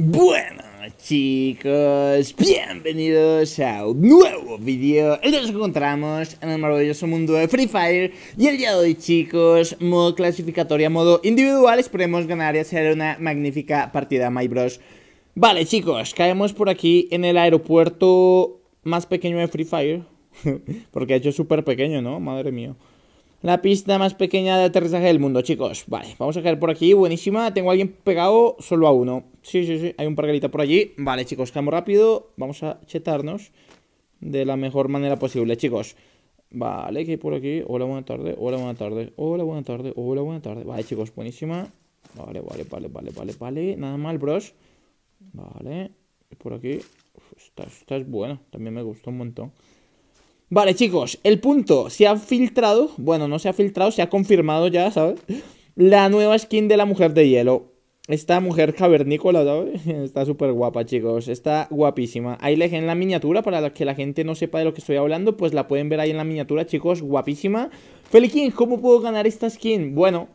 Bueno chicos, bienvenidos a un nuevo vídeo nos encontramos en el maravilloso mundo de Free Fire Y el día de hoy chicos, modo clasificatoria, modo individual Esperemos ganar y hacer una magnífica partida My Bros Vale chicos, caemos por aquí en el aeropuerto más pequeño de Free Fire Porque ha hecho súper pequeño, ¿no? Madre mía la pista más pequeña de aterrizaje del mundo, chicos. Vale, vamos a caer por aquí. Buenísima. Tengo a alguien pegado solo a uno. Sí, sí, sí, hay un parguelita por allí. Vale, chicos, quedamos rápido. Vamos a chetarnos de la mejor manera posible, chicos. Vale, que hay por aquí. Hola, buena tarde. Hola, buena tarde. Hola, buena tarde. Hola, buena tarde. Vale, chicos, buenísima. Vale, vale, vale, vale, vale, vale. Nada mal, bros. Vale. Por aquí. esta es buena. También me gustó un montón. Vale, chicos, el punto se ha filtrado, bueno, no se ha filtrado, se ha confirmado ya, ¿sabes? La nueva skin de la mujer de hielo. Esta mujer cavernícola, Está súper guapa, chicos. Está guapísima. Ahí le en la miniatura, para que la gente no sepa de lo que estoy hablando, pues la pueden ver ahí en la miniatura, chicos. Guapísima. Feliquín, ¿cómo puedo ganar esta skin? Bueno,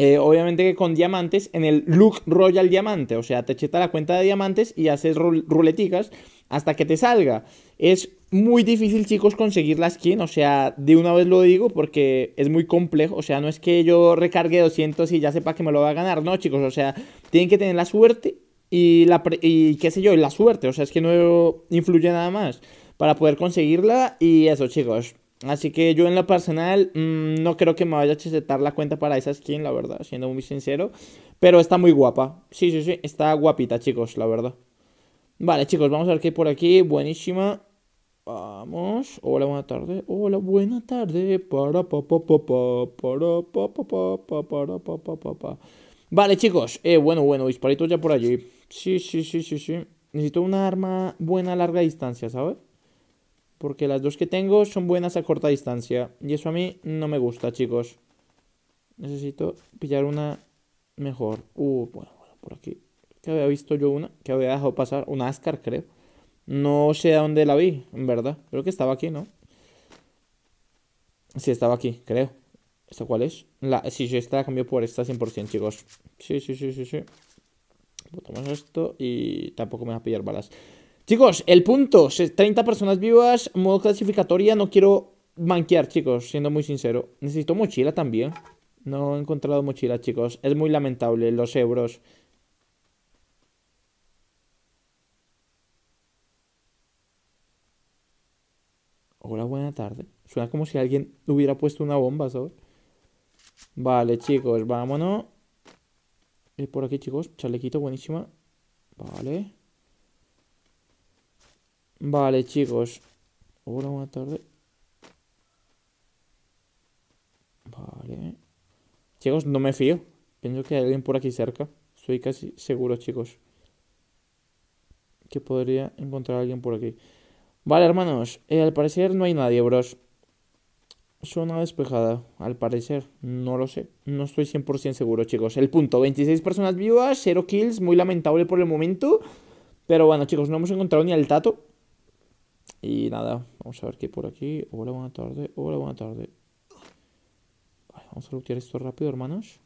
eh, obviamente que con diamantes en el look royal diamante, o sea, te echas la cuenta de diamantes y haces ruleticas hasta que te salga. Es muy difícil, chicos, conseguir la skin, o sea, de una vez lo digo porque es muy complejo, o sea, no es que yo recargue 200 y ya sepa que me lo va a ganar, no, chicos, o sea, tienen que tener la suerte y la y qué sé yo, la suerte, o sea, es que no influye nada más para poder conseguirla y eso, chicos. Así que yo en lo personal mm, no creo que me vaya a chesetar la cuenta para esa skin, la verdad, siendo muy sincero. Pero está muy guapa. Sí, sí, sí, está guapita, chicos, la verdad. Vale, chicos, vamos a ver qué hay por aquí. Buenísima. Vamos. Hola, buena tarde. Hola, buena tarde. Para pa pa pa pa pa pa pa pa pa pa pa. Vale, chicos. Eh, bueno, bueno, disparitos ya por allí. Sí, sí, sí, sí, sí. Necesito una arma buena a larga distancia, ¿sabes? Porque las dos que tengo son buenas a corta distancia. Y eso a mí no me gusta, chicos. Necesito pillar una mejor. Uh, bueno, bueno, por aquí. Que había visto yo una. Que había dejado pasar. Una Ascar, creo. No sé a dónde la vi, en verdad. Creo que estaba aquí, ¿no? Sí, estaba aquí, creo. ¿Esta cuál es? La, sí, sí, esta la cambio por esta 100%, chicos. Sí, sí, sí, sí, sí. Botamos esto y tampoco me va a pillar balas. Chicos, el punto, 30 personas vivas, modo clasificatoria, no quiero manquear, chicos, siendo muy sincero. Necesito mochila también. No he encontrado mochila, chicos. Es muy lamentable, los euros. Hola, buena tarde. Suena como si alguien hubiera puesto una bomba, ¿sabes? Vale, chicos, vámonos. Eh, por aquí, chicos. Chalequito, buenísima. Vale. Vale, chicos. Hola, buenas tardes. Vale. Chicos, no me fío. Pienso que hay alguien por aquí cerca. Estoy casi seguro, chicos. Que podría encontrar a alguien por aquí. Vale, hermanos. Eh, al parecer no hay nadie, bros. Zona despejada, al parecer. No lo sé. No estoy 100% seguro, chicos. El punto, 26 personas vivas, 0 kills. Muy lamentable por el momento. Pero bueno, chicos, no hemos encontrado ni al tato. Y nada, vamos a ver qué por aquí. Hola, buena tarde. Hola, buena tarde. Vale, vamos a lootear esto rápido, hermanos.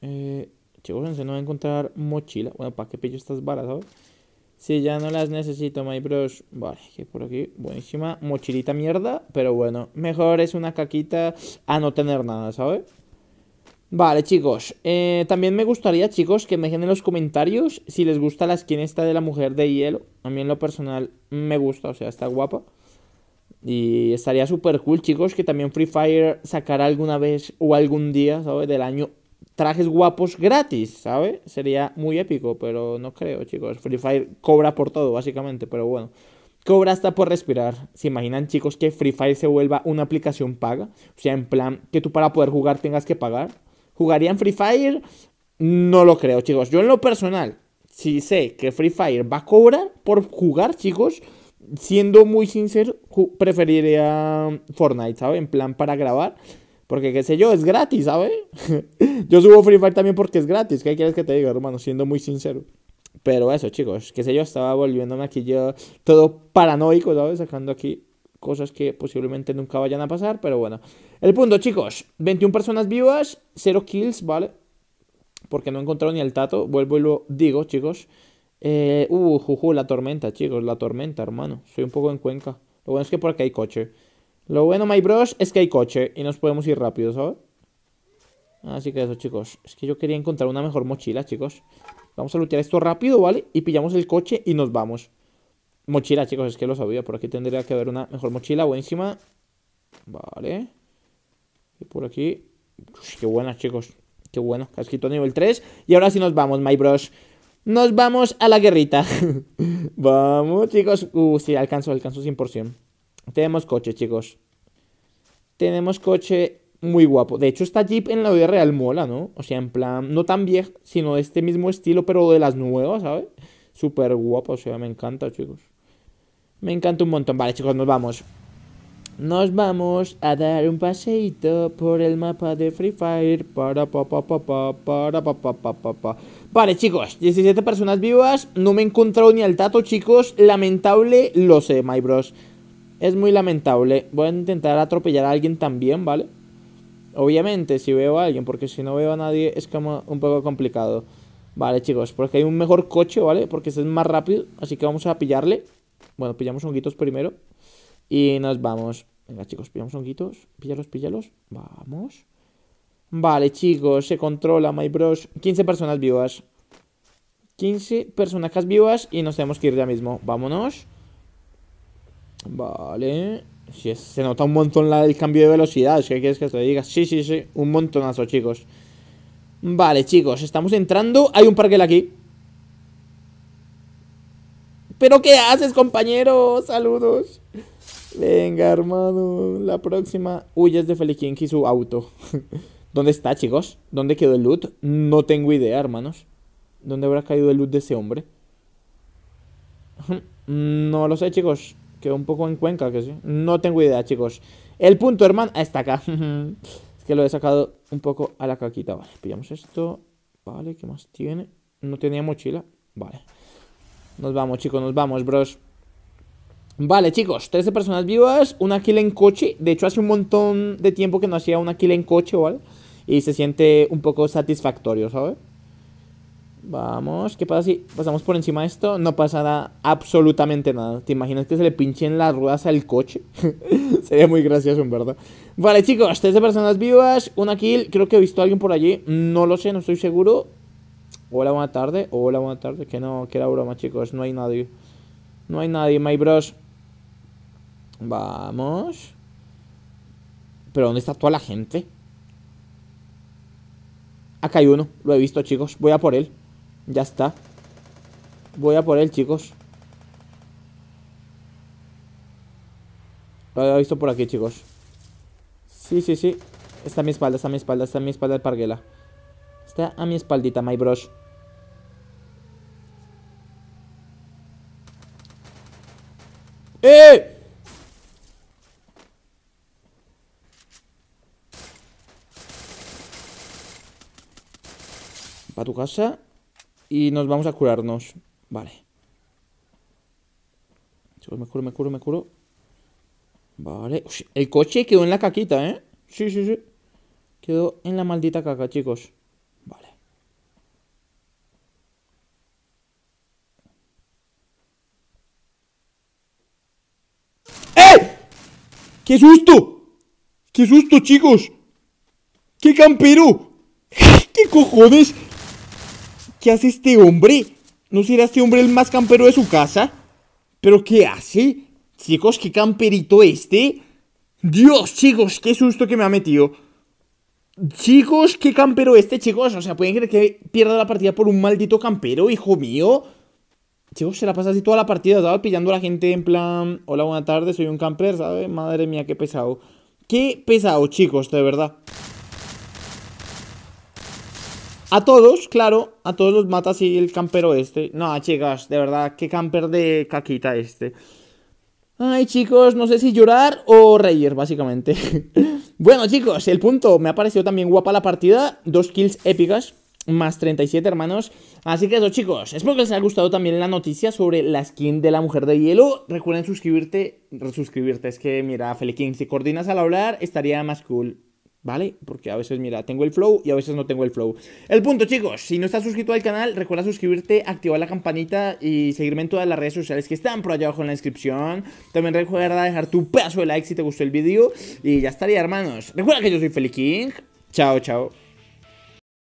Eh, chicos, no va a encontrar mochila. Bueno, ¿para qué pillo estas balas, sabes? Si ya no las necesito, my bros. Vale, que por aquí. Buenísima. Mochilita mierda. Pero bueno, mejor es una caquita a no tener nada, ¿sabes? Vale, chicos. Eh, también me gustaría, chicos, que me dejen en los comentarios si les gusta la skin esta de la mujer de hielo. A mí en lo personal me gusta, o sea, está guapa. Y estaría súper cool, chicos, que también Free Fire sacara alguna vez o algún día, ¿sabes? Del año trajes guapos gratis, ¿sabes? Sería muy épico, pero no creo, chicos. Free Fire cobra por todo, básicamente, pero bueno. Cobra hasta por respirar. ¿Se imaginan, chicos, que Free Fire se vuelva una aplicación paga? O sea, en plan, que tú para poder jugar tengas que pagar. ¿Jugarían Free Fire? No lo creo, chicos. Yo en lo personal, si sé que Free Fire va a cobrar por jugar, chicos, siendo muy sincero, preferiría mm, Fortnite, ¿sabes? En plan para grabar. Porque qué sé yo, es gratis, ¿sabes? yo subo Free Fire también porque es gratis. ¿Qué quieres que te diga, hermano? Siendo muy sincero. Pero eso, chicos, qué sé yo, estaba volviéndome aquí yo todo paranoico, ¿sabes? Sacando aquí cosas que posiblemente nunca vayan a pasar, pero bueno. El punto, chicos, 21 personas vivas, 0 kills, ¿vale? Porque no he encontrado ni el tato, vuelvo y lo digo, chicos. Eh, uh, juju, la tormenta, chicos, la tormenta, hermano. Soy un poco en cuenca. Lo bueno es que por aquí hay coche. Lo bueno, my bros, es que hay coche y nos podemos ir rápido, ¿sabes? Así que eso, chicos. Es que yo quería encontrar una mejor mochila, chicos. Vamos a lutear esto rápido, ¿vale? Y pillamos el coche y nos vamos. Mochila, chicos, es que lo sabía. Por aquí tendría que haber una mejor mochila. Buenísima. Vale. Y por aquí. qué buena, chicos. Qué bueno. Casquito nivel 3. Y ahora sí nos vamos, my bros. Nos vamos a la guerrita. vamos, chicos. Uh, sí, alcanzo, alcanzo 100%. Tenemos coche, chicos. Tenemos coche muy guapo. De hecho, esta Jeep en la vida real mola, ¿no? O sea, en plan, no tan vieja, sino de este mismo estilo, pero de las nuevas, ¿sabes? Súper guapo, o sea, me encanta, chicos. Me encanta un montón. Vale, chicos, nos vamos. Nos vamos a dar un paseíto por el mapa de Free Fire. Para pa pa pa pa para pa pa pa pa Vale, chicos, 17 personas vivas. No me he encontrado ni al tato, chicos. Lamentable, lo sé, my bros. Es muy lamentable. Voy a intentar atropellar a alguien también, ¿vale? Obviamente, si veo a alguien, porque si no veo a nadie es como un poco complicado. Vale, chicos, porque hay un mejor coche, ¿vale? Porque es más rápido, así que vamos a pillarle. Bueno, pillamos honguitos primero y nos vamos. Venga, chicos, pillamos honguitos. Píllalos, píllalos. Vamos. Vale, chicos, se controla, my bros. 15 personas vivas. 15 personajes vivas y nos tenemos que ir ya mismo. Vámonos. Vale. se nota un montón la, el cambio de velocidad. que quieres que te diga? Sí, sí, sí. Un montonazo, chicos. Vale, chicos. Estamos entrando. Hay un parque aquí. ¿Pero qué haces, compañero? Saludos. Venga, hermano. La próxima. Huyes es de y su auto. ¿Dónde está, chicos? ¿Dónde quedó el loot? No tengo idea, hermanos. ¿Dónde habrá caído el loot de ese hombre? No lo sé, chicos. Quedó un poco en cuenca, que sí. No tengo idea, chicos. El punto, hermano, está acá. es que lo he sacado un poco a la caquita. Vale, pillamos esto. Vale, ¿qué más tiene? No tenía mochila. Vale. Nos vamos, chicos, nos vamos, bros. Vale, chicos, 13 personas vivas, una kill en coche. De hecho, hace un montón de tiempo que no hacía una kill en coche, ¿vale? Y se siente un poco satisfactorio, ¿sabes? Vamos, ¿qué pasa si pasamos por encima de esto? No pasará absolutamente nada. ¿Te imaginas que se le pinchen las ruedas al coche? Sería muy gracioso, en verdad. Vale, chicos, 13 personas vivas, una kill. Creo que he visto a alguien por allí. No lo sé, no estoy seguro. Hola, buenas tardes, Hola, buenas tardes Que no, que era broma, chicos. No hay nadie. No hay nadie, my bros. Vamos. ¿Pero dónde está toda la gente? Acá hay uno. Lo he visto, chicos. Voy a por él. Ya está. Voy a por él, chicos. Lo he visto por aquí, chicos. Sí, sí, sí. Está a mi espalda, está a mi espalda, está a mi espalda el parguela. Está a mi espaldita, my bros. ¡Eh! a tu casa. Y nos vamos a curarnos. Vale. me curo, me curo, me curo. Vale. el coche quedó en la caquita, ¿eh? Sí, sí, sí. Quedó en la maldita caca, chicos. ¡Qué susto! ¡Qué susto, chicos! ¡Qué campero! ¿Qué cojones? ¿Qué hace este hombre? ¿No será este hombre el más campero de su casa? ¿Pero qué hace? Chicos, qué camperito este. Dios, chicos, qué susto que me ha metido. Chicos, qué campero este, chicos. O sea, ¿pueden creer que pierda la partida por un maldito campero, hijo mío? Chicos, se la pasa así toda la partida, ¿sabes? Pillando a la gente en plan, hola, buenas tardes, soy un camper, ¿sabes? Madre mía, qué pesado. Qué pesado, chicos, de verdad. A todos, claro, a todos los mata así el campero este. No, chicas, de verdad, qué camper de caquita este. Ay, chicos, no sé si llorar o reír, básicamente. bueno, chicos, el punto. Me ha parecido también guapa la partida. Dos kills épicas más 37 hermanos. Así que eso chicos, espero que les haya gustado también la noticia sobre la skin de la mujer de hielo. Recuerden suscribirte, resuscribirte, es que mira, King si coordinas al hablar estaría más cool. ¿Vale? Porque a veces, mira, tengo el flow y a veces no tengo el flow. El punto, chicos, si no estás suscrito al canal, recuerda suscribirte, activar la campanita y seguirme en todas las redes sociales que están por allá abajo en la descripción. También recuerda dejar tu pedazo de like si te gustó el vídeo. Y ya estaría, hermanos. Recuerda que yo soy King Chao, chao.